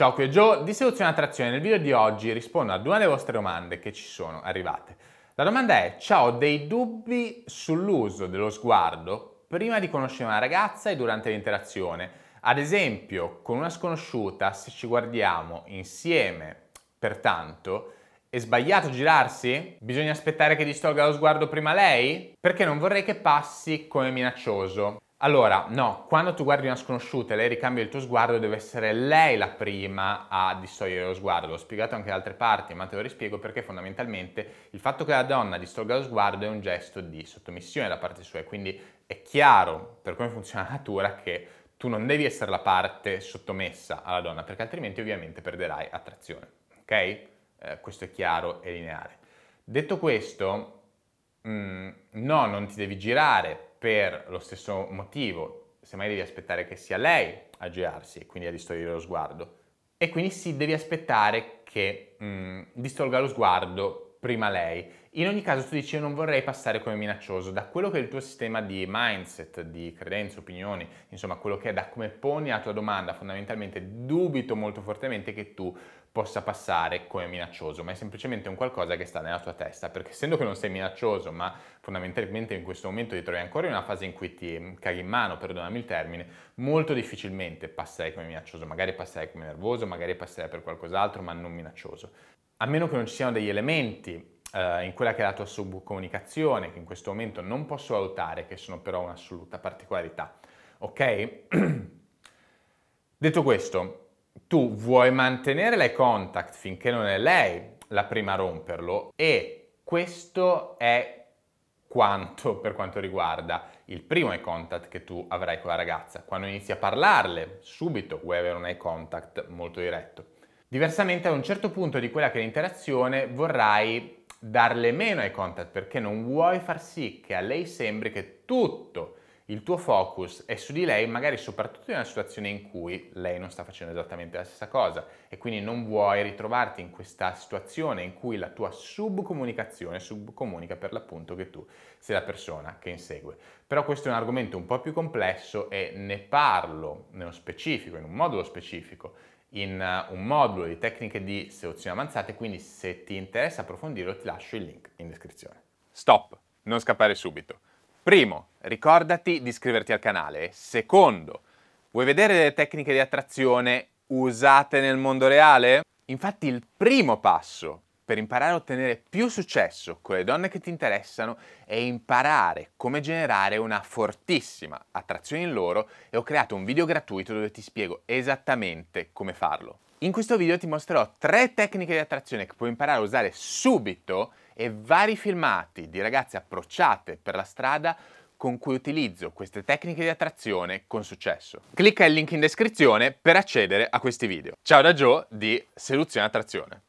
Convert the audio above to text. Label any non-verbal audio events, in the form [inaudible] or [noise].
Ciao, qui è Joe di Soluzione Attrazione. Nel video di oggi rispondo ad una delle vostre domande che ci sono arrivate. La domanda è, ciao, ho dei dubbi sull'uso dello sguardo prima di conoscere una ragazza e durante l'interazione. Ad esempio, con una sconosciuta, se ci guardiamo insieme, pertanto, è sbagliato girarsi? Bisogna aspettare che distolga lo sguardo prima lei? Perché non vorrei che passi come minaccioso. Allora, no, quando tu guardi una sconosciuta e lei ricambia il tuo sguardo, deve essere lei la prima a distogliere lo sguardo. L'ho spiegato anche da altre parti, ma te lo rispiego perché fondamentalmente il fatto che la donna distolga lo sguardo è un gesto di sottomissione da parte sua, e quindi è chiaro per come funziona la natura che tu non devi essere la parte sottomessa alla donna, perché altrimenti ovviamente perderai attrazione. Ok? Eh, questo è chiaro e lineare. Detto questo, mh, mm, no, non ti devi girare per lo stesso motivo, semmai devi aspettare che sia lei a girarsi e quindi a distogliere lo sguardo. E quindi sì, devi aspettare che mh, mm, distolga lo sguardo prima lei. In ogni caso tu dici io non vorrei passare come minaccioso, da quello che è il tuo sistema di mindset, di credenze, opinioni, insomma quello che è da come poni la tua domanda, fondamentalmente dubito molto fortemente che tu possa passare come minaccioso, ma è semplicemente un qualcosa che sta nella tua testa, perché essendo che non sei minaccioso, ma fondamentalmente in questo momento ti trovi ancora in una fase in cui ti caghi in mano, perdonami il termine, molto difficilmente passerai come minaccioso, magari passerai come nervoso, magari passerai per qualcos'altro, ma non minaccioso. A meno che non ci siano degli elementi eh, in quella che è la tua subcomunicazione, che in questo momento non posso valutare, che sono però un'assoluta particolarità. Ok? [clears throat] Detto questo, tu vuoi mantenere l'eye contact finché non è lei la prima a romperlo e questo è quanto [laughs] per quanto riguarda il primo eye contact che tu avrai con la ragazza. Quando inizi a parlarle, subito vuoi avere un eye contact molto diretto. Diversamente, a un certo punto di quella che è l'interazione, vorrai darle meno ai contact perché non vuoi far sì che a lei sembri che tutto il tuo focus è su di lei, magari soprattutto in una situazione in cui lei non sta facendo esattamente la stessa cosa e quindi non vuoi ritrovarti in questa situazione in cui la tua subcomunicazione subcomunica per l'appunto che tu sei la persona che insegue. Però questo è un argomento un po' più complesso e ne parlo nello specifico, in un modulo specifico, in uh, un modulo di tecniche di selezione avanzate, quindi se ti interessa approfondirlo ti lascio il link in descrizione. Stop, non scappare subito. Primo, ricordati di iscriverti al canale. Secondo, vuoi vedere delle tecniche di attrazione usate nel mondo reale? Infatti il primo passo per imparare a ottenere più successo con le donne che ti interessano è imparare come generare una fortissima attrazione in loro e ho creato un video gratuito dove ti spiego esattamente come farlo. In questo video ti mostrerò tre tecniche di attrazione che puoi imparare a usare subito e vari filmati di ragazze approcciate per la strada con cui utilizzo queste tecniche di attrazione con successo. Clicca il link in descrizione per accedere a questi video. Ciao da Joe di Seduzione Attrazione.